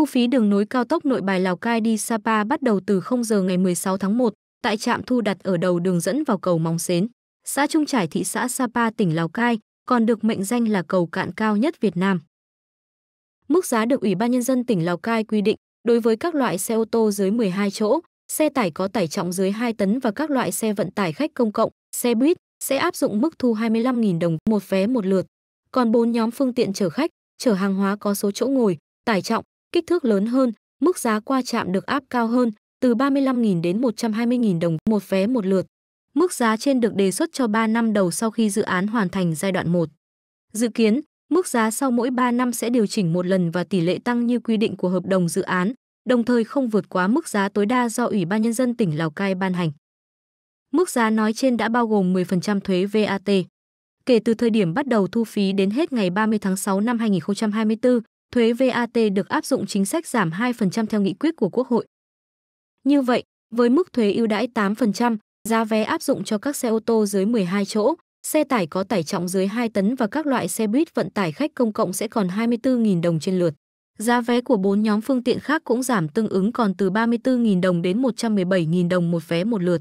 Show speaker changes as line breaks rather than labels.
Thu phí đường nối cao tốc nội bài Lào Cai đi Sapa bắt đầu từ 0 giờ ngày 16 tháng 1 tại trạm thu đặt ở đầu đường dẫn vào cầu Móng Xến, xã Trung Trải thị xã Sapa tỉnh Lào Cai, còn được mệnh danh là cầu cạn cao nhất Việt Nam. Mức giá được Ủy ban Nhân dân tỉnh Lào Cai quy định đối với các loại xe ô tô dưới 12 chỗ, xe tải có tải trọng dưới 2 tấn và các loại xe vận tải khách công cộng, xe buýt sẽ áp dụng mức thu 25.000 đồng một vé một lượt. Còn 4 nhóm phương tiện chở khách, chở hàng hóa có số chỗ ngồi, tải trọng kích thước lớn hơn, mức giá qua trạm được áp cao hơn, từ 35.000 đến 120.000 đồng một vé một lượt. Mức giá trên được đề xuất cho 3 năm đầu sau khi dự án hoàn thành giai đoạn 1. Dự kiến, mức giá sau mỗi 3 năm sẽ điều chỉnh một lần và tỷ lệ tăng như quy định của hợp đồng dự án, đồng thời không vượt quá mức giá tối đa do Ủy ban Nhân dân tỉnh Lào Cai ban hành. Mức giá nói trên đã bao gồm 10% thuế VAT. Kể từ thời điểm bắt đầu thu phí đến hết ngày 30 tháng 6 năm 2024, thuế VAT được áp dụng chính sách giảm 2% theo nghị quyết của Quốc hội. Như vậy, với mức thuế ưu đãi 8%, giá vé áp dụng cho các xe ô tô dưới 12 chỗ, xe tải có tải trọng dưới 2 tấn và các loại xe buýt vận tải khách công cộng sẽ còn 24.000 đồng trên lượt. Giá vé của 4 nhóm phương tiện khác cũng giảm tương ứng còn từ 34.000 đồng đến 117.000 đồng một vé một lượt.